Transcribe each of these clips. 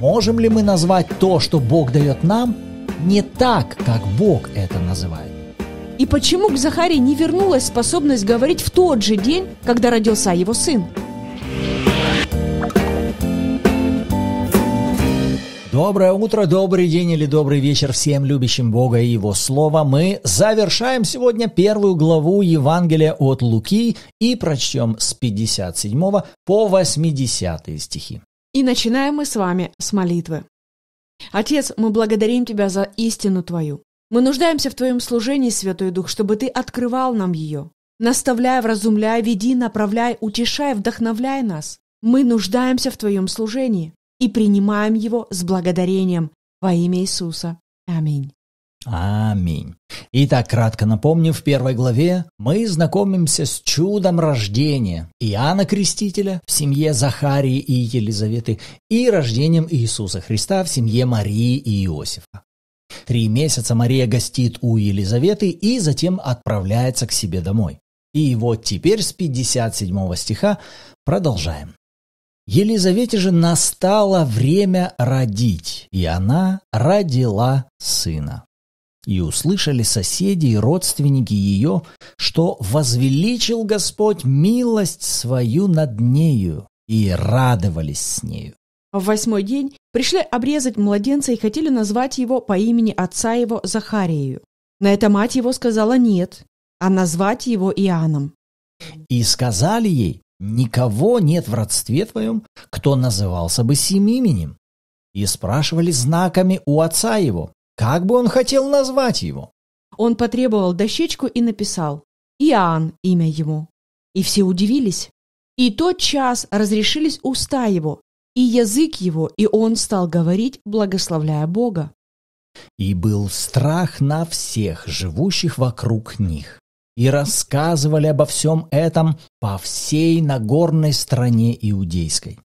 Можем ли мы назвать то, что Бог дает нам, не так, как Бог это называет? И почему к Захаре не вернулась способность говорить в тот же день, когда родился его сын? Доброе утро, добрый день или добрый вечер всем любящим Бога и Его Слово. Мы завершаем сегодня первую главу Евангелия от Луки и прочтем с 57 по 80 стихи. И начинаем мы с вами с молитвы. Отец, мы благодарим Тебя за истину Твою. Мы нуждаемся в Твоем служении, Святой Дух, чтобы Ты открывал нам ее. Наставляй, вразумляй, веди, направляй, утешай, вдохновляй нас. Мы нуждаемся в Твоем служении и принимаем его с благодарением во имя Иисуса. Аминь. Аминь. Итак, кратко напомню, в первой главе мы знакомимся с чудом рождения Иоанна Крестителя в семье Захарии и Елизаветы и рождением Иисуса Христа в семье Марии и Иосифа. Три месяца Мария гостит у Елизаветы и затем отправляется к себе домой. И вот теперь с 57 стиха продолжаем. Елизавете же настало время родить, и она родила сына. И услышали соседи и родственники ее, что возвеличил Господь милость свою над нею, и радовались с нею. В восьмой день пришли обрезать младенца и хотели назвать его по имени отца его Захарию. На это мать его сказала «нет», а назвать его Иоанном. И сказали ей, «Никого нет в родстве твоем, кто назывался бы сим именем». И спрашивали знаками у отца его. Как бы он хотел назвать его? Он потребовал дощечку и написал «Иоанн» имя ему. И все удивились. И тот час разрешились уста его, и язык его, и он стал говорить, благословляя Бога. И был страх на всех живущих вокруг них. И рассказывали обо всем этом по всей Нагорной стране иудейской.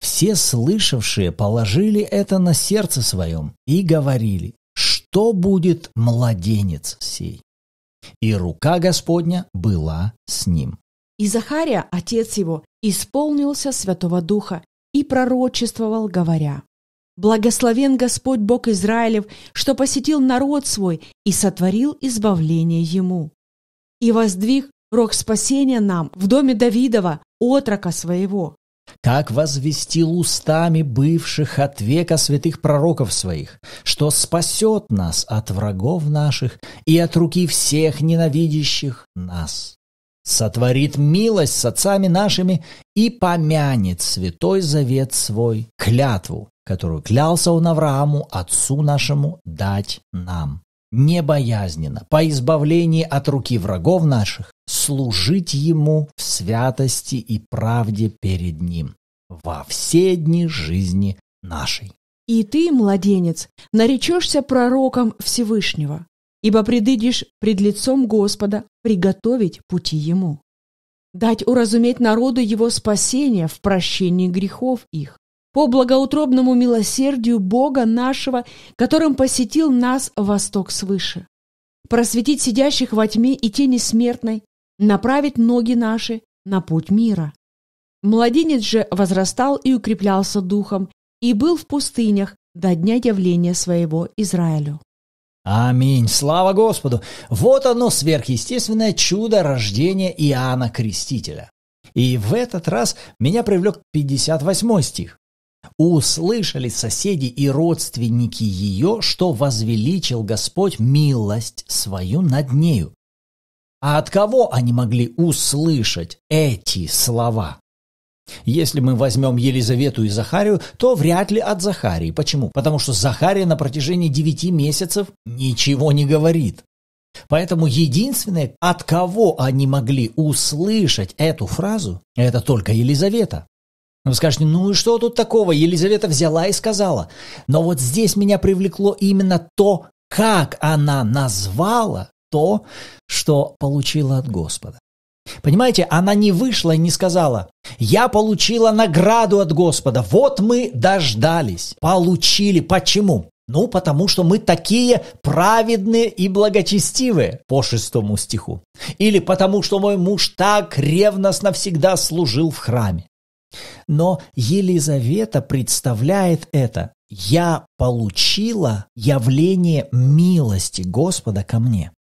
Все слышавшие положили это на сердце своем и говорили, кто будет младенец сей. И рука Господня была с ним. И Захария, отец его, исполнился Святого Духа и пророчествовал, говоря, «Благословен Господь Бог Израилев, что посетил народ свой и сотворил избавление ему. И воздвиг рог спасения нам в доме Давидова, отрока своего, как возвестил устами бывших от века святых пророков своих, что спасет нас от врагов наших и от руки всех ненавидящих нас, сотворит милость с отцами нашими и помянет святой завет свой, клятву, которую клялся он Аврааму, отцу нашему, дать нам небоязненно, по избавлении от руки врагов наших, служить Ему в святости и правде перед Ним во все дни жизни нашей. И ты, младенец, наречешься пророком Всевышнего, ибо предыдешь пред лицом Господа приготовить пути Ему, дать уразуметь народу Его спасение в прощении грехов их, по благоутробному милосердию Бога нашего, которым посетил нас восток свыше. Просветить сидящих во тьме и тени смертной, направить ноги наши на путь мира. Младенец же возрастал и укреплялся духом, и был в пустынях до дня явления своего Израилю. Аминь. Слава Господу! Вот оно сверхъестественное чудо рождения Иоанна Крестителя. И в этот раз меня привлек 58 стих. Услышали соседи и родственники ее, что возвеличил Господь милость свою над нею. А от кого они могли услышать эти слова? Если мы возьмем Елизавету и Захарию, то вряд ли от Захарии. Почему? Потому что Захария на протяжении девяти месяцев ничего не говорит. Поэтому единственное, от кого они могли услышать эту фразу, это только Елизавета. Ну, вы скажете, ну и что тут такого? Елизавета взяла и сказала. Но вот здесь меня привлекло именно то, как она назвала то, что получила от Господа. Понимаете, она не вышла и не сказала, я получила награду от Господа, вот мы дождались, получили. Почему? Ну, потому что мы такие праведные и благочестивые, по шестому стиху. Или потому что мой муж так ревностно всегда служил в храме. Но Елизавета представляет это. Я получила явление милости Господа ко мне.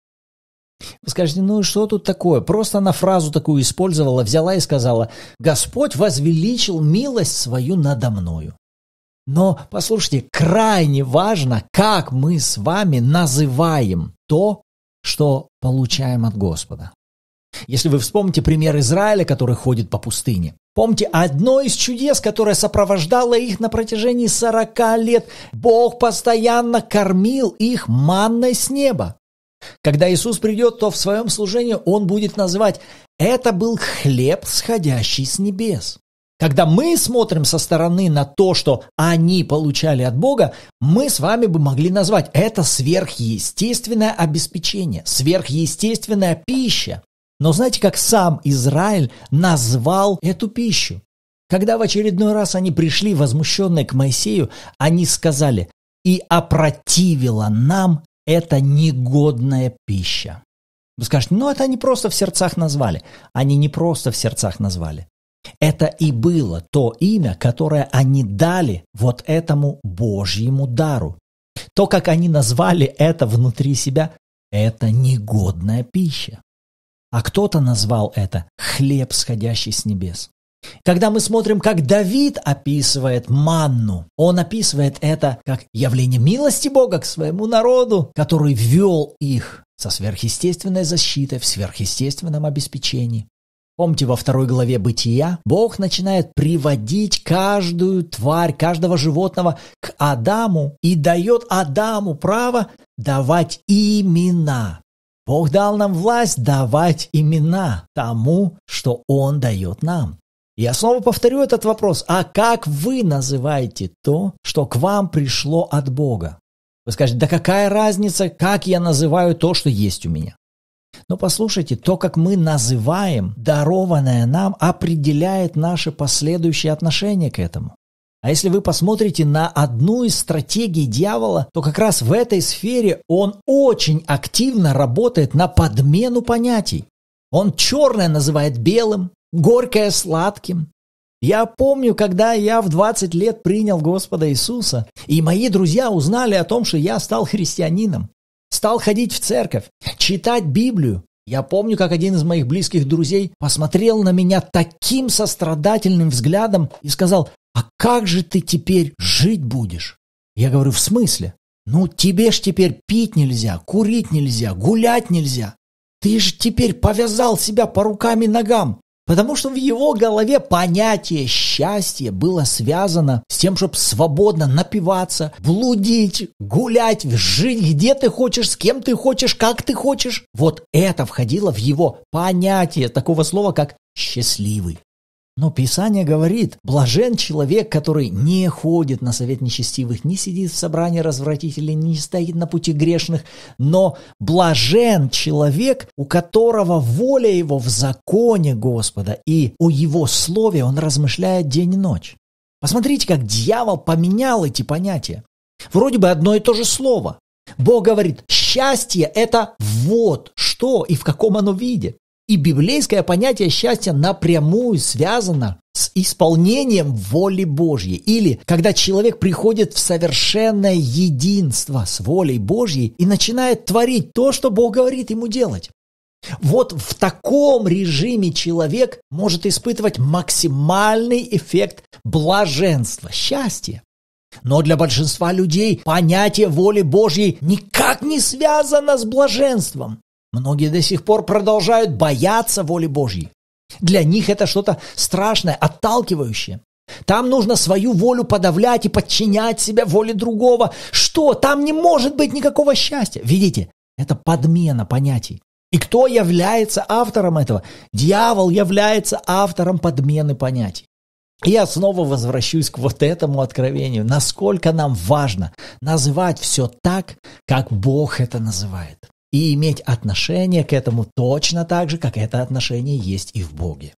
Вы скажете, ну и что тут такое? Просто она фразу такую использовала, взяла и сказала, «Господь возвеличил милость свою надо мною». Но, послушайте, крайне важно, как мы с вами называем то, что получаем от Господа. Если вы вспомните пример Израиля, который ходит по пустыне. Помните, одно из чудес, которое сопровождало их на протяжении 40 лет, Бог постоянно кормил их манной с неба. Когда Иисус придет, то в своем служении Он будет называть «это был хлеб, сходящий с небес». Когда мы смотрим со стороны на то, что они получали от Бога, мы с вами бы могли назвать это сверхъестественное обеспечение, сверхъестественная пища. Но знаете, как сам Израиль назвал эту пищу? Когда в очередной раз они пришли, возмущенные к Моисею, они сказали, «И опротивила нам эта негодная пища». Вы скажете, ну это они просто в сердцах назвали. Они не просто в сердцах назвали. Это и было то имя, которое они дали вот этому Божьему дару. То, как они назвали это внутри себя, это негодная пища а кто-то назвал это «хлеб, сходящий с небес». Когда мы смотрим, как Давид описывает манну, он описывает это как явление милости Бога к своему народу, который ввел их со сверхъестественной защитой в сверхъестественном обеспечении. Помните, во второй главе «Бытия» Бог начинает приводить каждую тварь, каждого животного к Адаму и дает Адаму право давать имена Бог дал нам власть давать имена тому, что Он дает нам. Я снова повторю этот вопрос. А как вы называете то, что к вам пришло от Бога? Вы скажете, да какая разница, как я называю то, что есть у меня? Но послушайте, то, как мы называем дарованное нам, определяет наше последующее отношение к этому. А если вы посмотрите на одну из стратегий дьявола, то как раз в этой сфере он очень активно работает на подмену понятий. Он черное называет белым, горькое сладким. Я помню, когда я в 20 лет принял Господа Иисуса, и мои друзья узнали о том, что я стал христианином, стал ходить в церковь, читать Библию. Я помню, как один из моих близких друзей посмотрел на меня таким сострадательным взглядом и сказал, а как же ты теперь жить будешь? Я говорю, в смысле? Ну, тебе ж теперь пить нельзя, курить нельзя, гулять нельзя. Ты же теперь повязал себя по рукам и ногам, потому что в его голове понятие счастья было связано с тем, чтобы свободно напиваться, блудить, гулять, жить где ты хочешь, с кем ты хочешь, как ты хочешь. Вот это входило в его понятие такого слова, как «счастливый». Но Писание говорит, блажен человек, который не ходит на совет нечестивых, не сидит в собрании развратителей, не стоит на пути грешных, но блажен человек, у которого воля его в законе Господа, и о его слове он размышляет день и ночь. Посмотрите, как дьявол поменял эти понятия. Вроде бы одно и то же слово. Бог говорит, счастье – это вот что и в каком оно виде. И библейское понятие счастья напрямую связано с исполнением воли Божьей. Или когда человек приходит в совершенное единство с волей Божьей и начинает творить то, что Бог говорит ему делать. Вот в таком режиме человек может испытывать максимальный эффект блаженства, счастья. Но для большинства людей понятие воли Божьей никак не связано с блаженством. Многие до сих пор продолжают бояться воли Божьей. Для них это что-то страшное, отталкивающее. Там нужно свою волю подавлять и подчинять себя воле другого. Что? Там не может быть никакого счастья. Видите, это подмена понятий. И кто является автором этого? Дьявол является автором подмены понятий. И я снова возвращусь к вот этому откровению. Насколько нам важно называть все так, как Бог это называет и иметь отношение к этому точно так же, как это отношение есть и в Боге.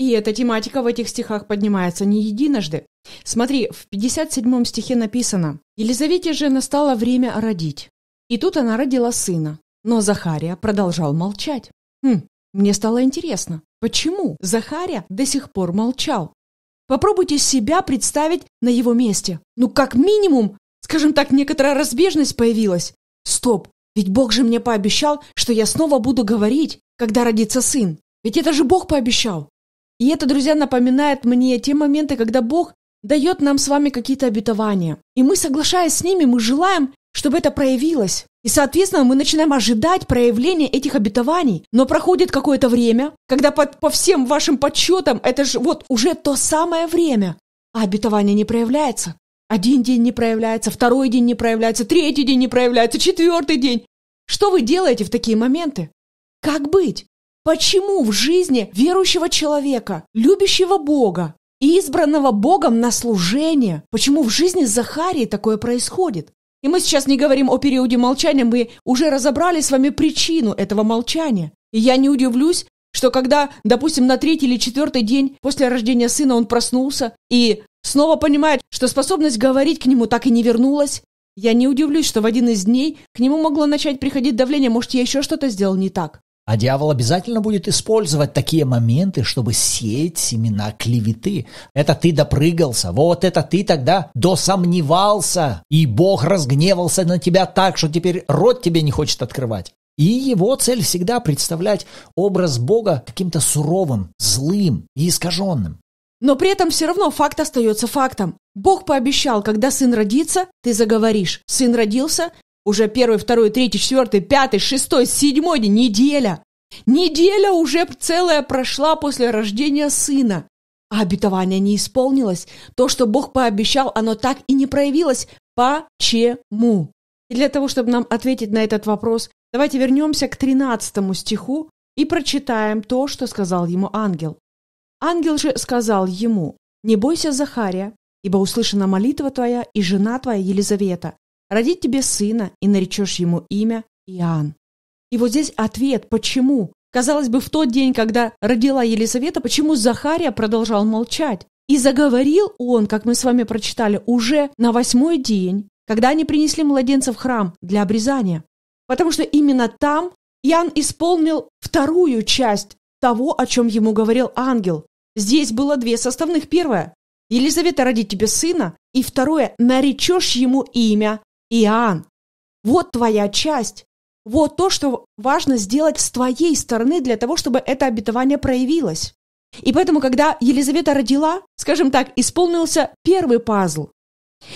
И эта тематика в этих стихах поднимается не единожды. Смотри, в 57 стихе написано «Елизавете же настало время родить, и тут она родила сына, но Захария продолжал молчать». Хм, мне стало интересно, почему Захария до сих пор молчал? Попробуйте себя представить на его месте. Ну, как минимум, скажем так, некоторая разбежность появилась. Стоп, ведь Бог же мне пообещал, что я снова буду говорить, когда родится сын. Ведь это же Бог пообещал. И это, друзья, напоминает мне те моменты, когда Бог дает нам с вами какие-то обетования. И мы, соглашаясь с ними, мы желаем, чтобы это проявилось. И, соответственно, мы начинаем ожидать проявления этих обетований. Но проходит какое-то время, когда по, по всем вашим подсчетам это же вот уже то самое время, а обетование не проявляется. Один день не проявляется, второй день не проявляется, третий день не проявляется, четвертый день. Что вы делаете в такие моменты? Как быть? Почему в жизни верующего человека, любящего Бога избранного Богом на служение, почему в жизни Захарии такое происходит? И мы сейчас не говорим о периоде молчания, мы уже разобрали с вами причину этого молчания. И я не удивлюсь, что когда, допустим, на третий или четвертый день после рождения сына он проснулся и Снова понимает, что способность говорить к нему так и не вернулась. Я не удивлюсь, что в один из дней к нему могло начать приходить давление, может, я еще что-то сделал не так. А дьявол обязательно будет использовать такие моменты, чтобы сеять семена клеветы. Это ты допрыгался, вот это ты тогда досомневался, и Бог разгневался на тебя так, что теперь рот тебе не хочет открывать. И его цель всегда представлять образ Бога каким-то суровым, злым и искаженным. Но при этом все равно факт остается фактом. Бог пообещал, когда сын родится, ты заговоришь. Сын родился, уже первый, второй, третий, четвертый, пятый, шестой, седьмой день, неделя. Неделя уже целая прошла после рождения сына. А обетование не исполнилось. То, что Бог пообещал, оно так и не проявилось. Почему? И для того, чтобы нам ответить на этот вопрос, давайте вернемся к 13 стиху и прочитаем то, что сказал ему ангел. Ангел же сказал ему, «Не бойся, Захария, ибо услышана молитва твоя и жена твоя Елизавета. Родит тебе сына, и наречешь ему имя Иоанн». И вот здесь ответ, почему? Казалось бы, в тот день, когда родила Елизавета, почему Захария продолжал молчать? И заговорил он, как мы с вами прочитали, уже на восьмой день, когда они принесли младенца в храм для обрезания. Потому что именно там Иоанн исполнил вторую часть того, о чем ему говорил ангел. Здесь было две составных. Первое – Елизавета родит тебе сына, и второе – наречешь ему имя Иоанн. Вот твоя часть. Вот то, что важно сделать с твоей стороны для того, чтобы это обетование проявилось. И поэтому, когда Елизавета родила, скажем так, исполнился первый пазл.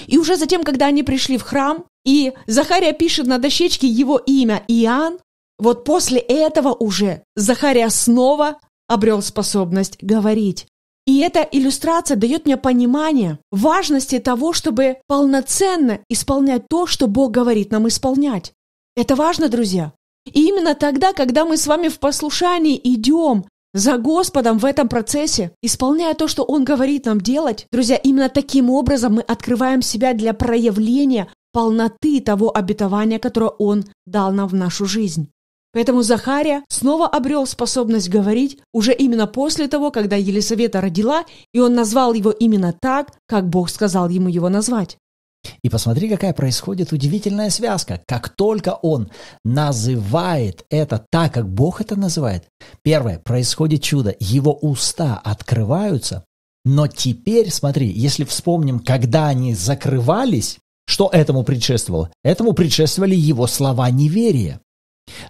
И уже затем, когда они пришли в храм, и Захария пишет на дощечке его имя Иоанн, вот после этого уже Захария снова обрел способность говорить. И эта иллюстрация дает мне понимание важности того, чтобы полноценно исполнять то, что Бог говорит нам исполнять. Это важно, друзья. И именно тогда, когда мы с вами в послушании идем за Господом в этом процессе, исполняя то, что Он говорит нам делать, друзья, именно таким образом мы открываем себя для проявления полноты того обетования, которое Он дал нам в нашу жизнь. Поэтому Захария снова обрел способность говорить уже именно после того, когда Елисавета родила, и он назвал его именно так, как Бог сказал ему его назвать. И посмотри, какая происходит удивительная связка. Как только он называет это так, как Бог это называет, первое, происходит чудо, его уста открываются, но теперь, смотри, если вспомним, когда они закрывались, что этому предшествовало? Этому предшествовали его слова неверия.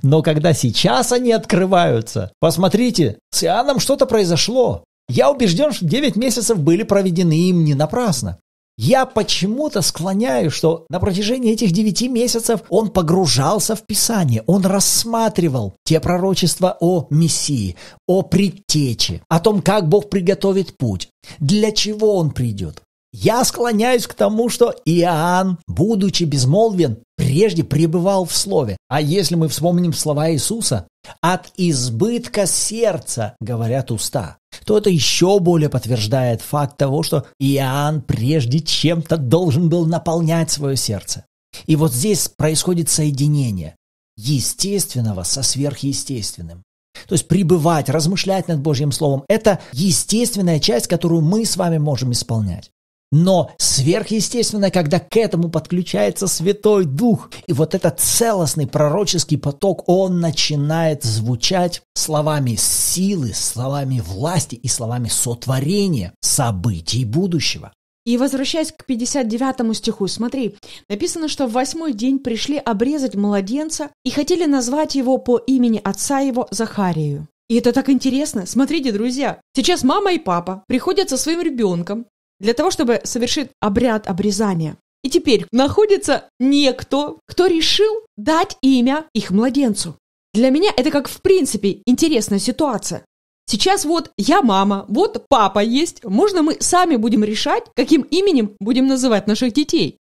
Но когда сейчас они открываются, посмотрите, с Иоанном что-то произошло. Я убежден, что 9 месяцев были проведены им не напрасно. Я почему-то склоняюсь, что на протяжении этих девяти месяцев он погружался в Писание, он рассматривал те пророчества о Мессии, о предтече, о том, как Бог приготовит путь, для чего он придет. Я склоняюсь к тому, что Иоанн, будучи безмолвен, прежде пребывал в Слове. А если мы вспомним слова Иисуса, «От избытка сердца говорят уста», то это еще более подтверждает факт того, что Иоанн прежде чем-то должен был наполнять свое сердце. И вот здесь происходит соединение естественного со сверхъестественным. То есть пребывать, размышлять над Божьим Словом – это естественная часть, которую мы с вами можем исполнять. Но сверхъестественно, когда к этому подключается Святой Дух, и вот этот целостный пророческий поток, он начинает звучать словами силы, словами власти и словами сотворения событий будущего. И возвращаясь к 59 стиху, смотри, написано, что в восьмой день пришли обрезать младенца и хотели назвать его по имени отца его Захарию. И это так интересно. Смотрите, друзья, сейчас мама и папа приходят со своим ребенком, для того, чтобы совершить обряд обрезания. И теперь находится некто, кто решил дать имя их младенцу. Для меня это как в принципе интересная ситуация. Сейчас вот я мама, вот папа есть, можно мы сами будем решать, каким именем будем называть наших детей.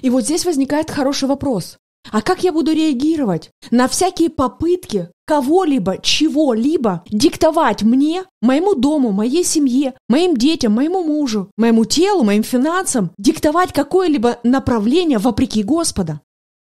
И вот здесь возникает хороший вопрос. А как я буду реагировать на всякие попытки кого-либо, чего-либо диктовать мне, моему дому, моей семье, моим детям, моему мужу, моему телу, моим финансам, диктовать какое-либо направление вопреки Господа?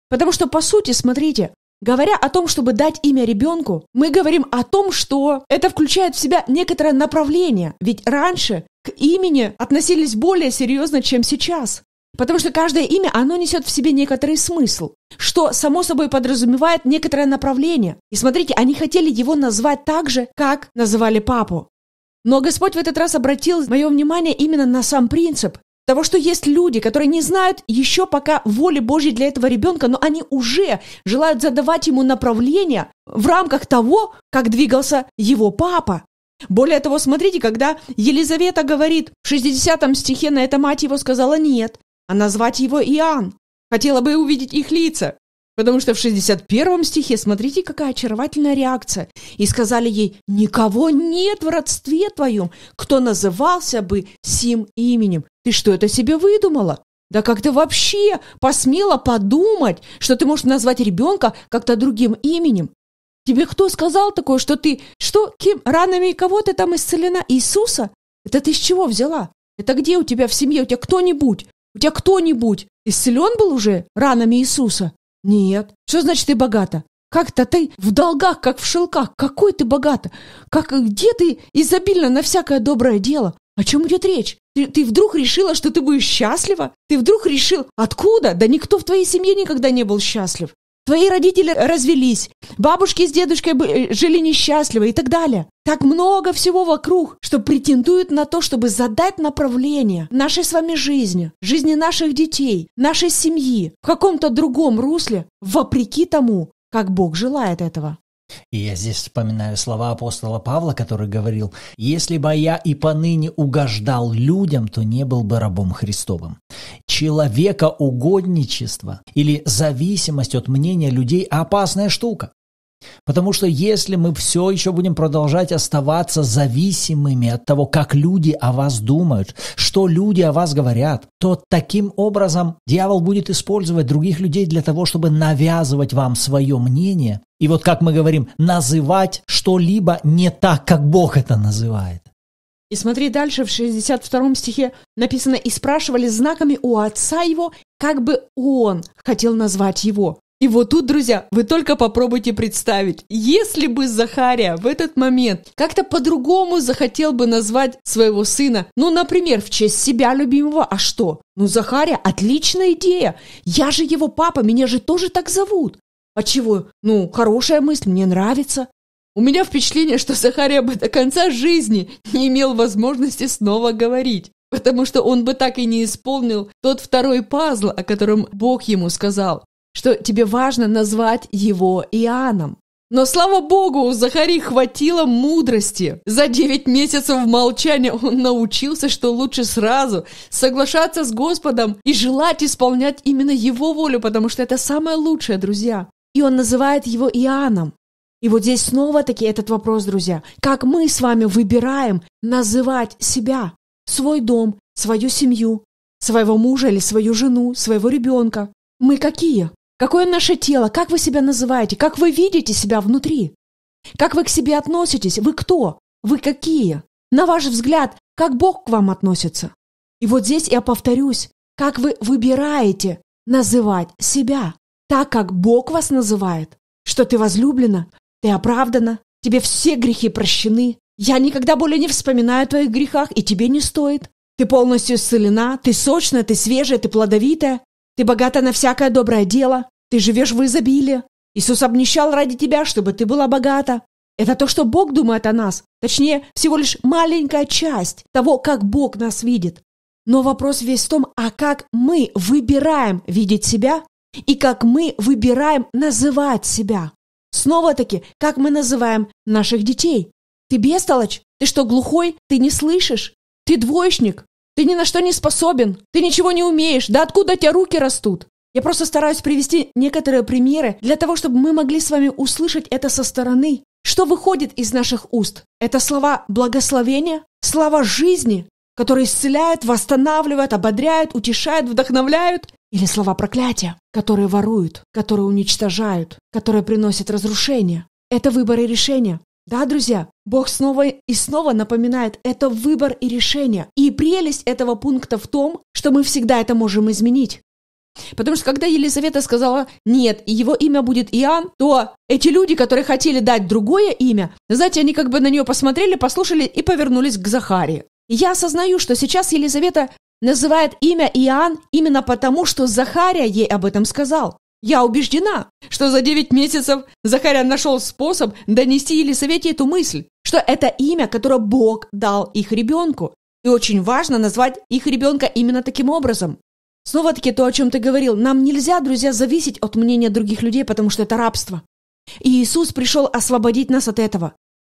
Потому что, по сути, смотрите, Говоря о том, чтобы дать имя ребенку, мы говорим о том, что это включает в себя некоторое направление, ведь раньше к имени относились более серьезно, чем сейчас. Потому что каждое имя, оно несет в себе некоторый смысл, что само собой подразумевает некоторое направление. И смотрите, они хотели его назвать так же, как называли папу. Но Господь в этот раз обратил мое внимание именно на сам принцип того, что есть люди, которые не знают еще пока воли Божьей для этого ребенка, но они уже желают задавать ему направление в рамках того, как двигался его папа. Более того, смотрите, когда Елизавета говорит в 60 стихе на это мать его сказала «нет», а назвать его Иоанн. Хотела бы увидеть их лица. Потому что в 61 стихе, смотрите, какая очаровательная реакция. И сказали ей, никого нет в родстве твоем, кто назывался бы сим именем. Ты что это себе выдумала? Да как ты вообще посмела подумать, что ты можешь назвать ребенка как-то другим именем? Тебе кто сказал такое, что ты, что, кем, ранами кого ты там исцелена? Иисуса? Это ты с чего взяла? Это где у тебя в семье? У тебя кто-нибудь у тебя кто-нибудь исцелен был уже ранами Иисуса? Нет. Что значит ты богата? Как-то ты в долгах, как в шелках. Какой ты богата? Как, где ты изобильно на всякое доброе дело? О чем идет речь? Ты, ты вдруг решила, что ты будешь счастлива? Ты вдруг решил, откуда? Да никто в твоей семье никогда не был счастлив. Твои родители развелись, бабушки с дедушкой э, жили несчастливо и так далее. Так много всего вокруг, что претендует на то, чтобы задать направление нашей с вами жизни, жизни наших детей, нашей семьи в каком-то другом русле, вопреки тому, как Бог желает этого. И я здесь вспоминаю слова апостола Павла, который говорил, «Если бы я и поныне угождал людям, то не был бы рабом Христовым». Человека угодничество или зависимость от мнения людей – опасная штука. Потому что если мы все еще будем продолжать оставаться зависимыми от того, как люди о вас думают, что люди о вас говорят, то таким образом дьявол будет использовать других людей для того, чтобы навязывать вам свое мнение. И вот как мы говорим, называть что-либо не так, как Бог это называет. И смотри дальше, в 62 стихе написано «И спрашивали знаками у отца его, как бы он хотел назвать его». И вот тут, друзья, вы только попробуйте представить, если бы Захария в этот момент как-то по-другому захотел бы назвать своего сына, ну, например, в честь себя любимого, а что? Ну, Захария, отличная идея. Я же его папа, меня же тоже так зовут. А чего? Ну, хорошая мысль, мне нравится. У меня впечатление, что Захария бы до конца жизни не имел возможности снова говорить, потому что он бы так и не исполнил тот второй пазл, о котором Бог ему сказал что тебе важно назвать его Иоанном. Но, слава богу, у Захари хватило мудрости. За 9 месяцев в молчании он научился, что лучше сразу соглашаться с Господом и желать исполнять именно Его волю, потому что это самое лучшее, друзья. И он называет его Иоанном. И вот здесь снова-таки этот вопрос, друзья. Как мы с вами выбираем называть себя, свой дом, свою семью, своего мужа или свою жену, своего ребенка? Мы какие? Какое наше тело? Как вы себя называете? Как вы видите себя внутри? Как вы к себе относитесь? Вы кто? Вы какие? На ваш взгляд, как Бог к вам относится? И вот здесь я повторюсь, как вы выбираете называть себя так, как Бог вас называет, что ты возлюблена, ты оправдана, тебе все грехи прощены, я никогда более не вспоминаю о твоих грехах, и тебе не стоит. Ты полностью исцелена, ты сочная, ты свежая, ты плодовитая. Ты богата на всякое доброе дело. Ты живешь в изобилии. Иисус обнищал ради тебя, чтобы ты была богата. Это то, что Бог думает о нас. Точнее, всего лишь маленькая часть того, как Бог нас видит. Но вопрос весь в том, а как мы выбираем видеть себя и как мы выбираем называть себя. Снова-таки, как мы называем наших детей. Ты бестолочь? Ты что, глухой? Ты не слышишь? Ты двоечник? Ты ни на что не способен, ты ничего не умеешь, да откуда у тебя руки растут? Я просто стараюсь привести некоторые примеры для того, чтобы мы могли с вами услышать это со стороны. Что выходит из наших уст? Это слова благословения, слова жизни, которые исцеляют, восстанавливают, ободряют, утешают, вдохновляют, или слова проклятия, которые воруют, которые уничтожают, которые приносят разрушение. Это выбор и решение. Да, друзья, Бог снова и снова напоминает, это выбор и решение. И прелесть этого пункта в том, что мы всегда это можем изменить. Потому что когда Елизавета сказала «нет», и его имя будет Иоанн, то эти люди, которые хотели дать другое имя, знаете, они как бы на нее посмотрели, послушали и повернулись к Захаре. Я осознаю, что сейчас Елизавета называет имя Иоанн именно потому, что Захария ей об этом сказал. Я убеждена, что за 9 месяцев Захарян нашел способ донести Елисавете эту мысль, что это имя, которое Бог дал их ребенку. И очень важно назвать их ребенка именно таким образом. Снова-таки то, о чем ты говорил, нам нельзя, друзья, зависеть от мнения других людей, потому что это рабство. И Иисус пришел освободить нас от этого.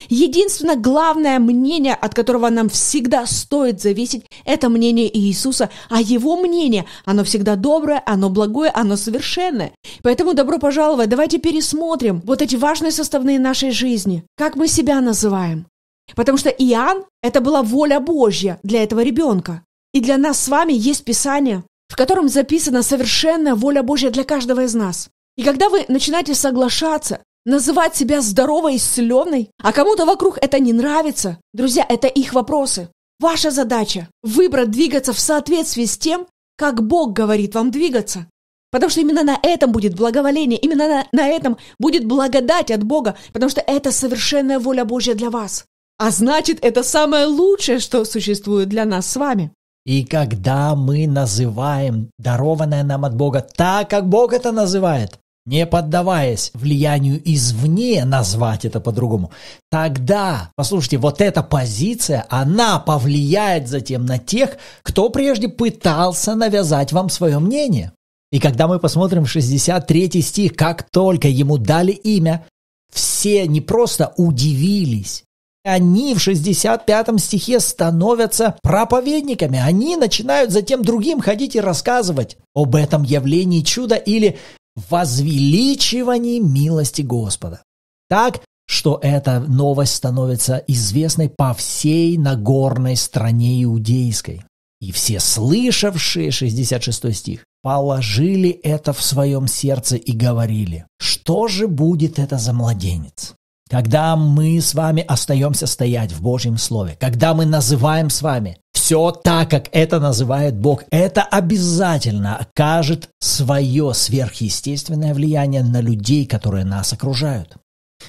Единственное главное мнение, от которого нам всегда стоит зависеть, это мнение Иисуса, а его мнение, оно всегда доброе, оно благое, оно совершенное. Поэтому добро пожаловать, давайте пересмотрим вот эти важные составные нашей жизни, как мы себя называем. Потому что Иоанн – это была воля Божья для этого ребенка. И для нас с вами есть Писание, в котором записана совершенная воля Божья для каждого из нас. И когда вы начинаете соглашаться Называть себя здоровой и исцеленной? А кому-то вокруг это не нравится. Друзья, это их вопросы. Ваша задача – выбрать двигаться в соответствии с тем, как Бог говорит вам двигаться. Потому что именно на этом будет благоволение, именно на, на этом будет благодать от Бога, потому что это совершенная воля Божья для вас. А значит, это самое лучшее, что существует для нас с вами. И когда мы называем дарованное нам от Бога так, как Бог это называет, не поддаваясь влиянию извне, назвать это по-другому, тогда, послушайте, вот эта позиция, она повлияет затем на тех, кто прежде пытался навязать вам свое мнение. И когда мы посмотрим 63 стих, как только ему дали имя, все не просто удивились, они в 65 стихе становятся проповедниками. Они начинают затем другим ходить и рассказывать об этом явлении чуда или возвеличивании милости Господа. Так, что эта новость становится известной по всей Нагорной стране иудейской. И все слышавшие 66 стих положили это в своем сердце и говорили, что же будет это за младенец? Когда мы с вами остаемся стоять в Божьем Слове, когда мы называем с вами все так, как это называет Бог, это обязательно окажет свое сверхъестественное влияние на людей, которые нас окружают.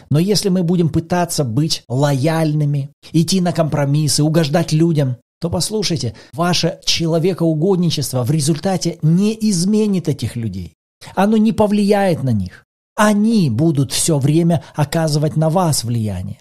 Но если мы будем пытаться быть лояльными, идти на компромиссы, угождать людям, то послушайте, ваше человекоугодничество в результате не изменит этих людей. Оно не повлияет на них. Они будут все время оказывать на вас влияние.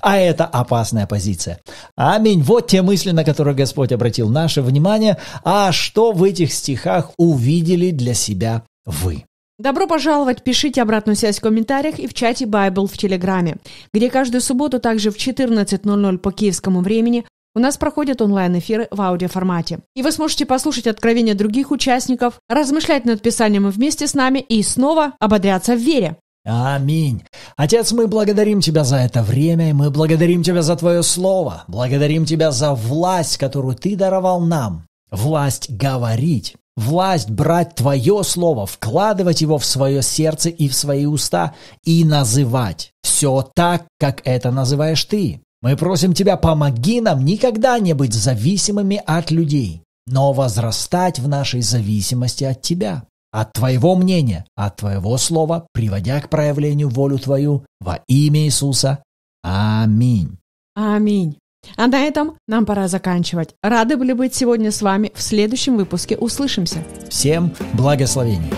А это опасная позиция. Аминь. Вот те мысли, на которые Господь обратил наше внимание. А что в этих стихах увидели для себя вы? Добро пожаловать! Пишите обратную связь в комментариях и в чате Bible в Телеграме, где каждую субботу также в 14.00 по киевскому времени у нас проходят онлайн-эфиры в аудиоформате. И вы сможете послушать откровения других участников, размышлять над писанием вместе с нами и снова ободряться в вере. Аминь. Отец, мы благодарим Тебя за это время, и мы благодарим Тебя за Твое Слово, благодарим Тебя за власть, которую Ты даровал нам, власть говорить, власть брать Твое Слово, вкладывать его в свое сердце и в свои уста и называть все так, как это называешь Ты. Мы просим тебя, помоги нам никогда не быть зависимыми от людей, но возрастать в нашей зависимости от тебя, от твоего мнения, от твоего слова, приводя к проявлению волю твою во имя Иисуса. Аминь. Аминь. А на этом нам пора заканчивать. Рады были быть сегодня с вами. В следующем выпуске услышимся. Всем благословений.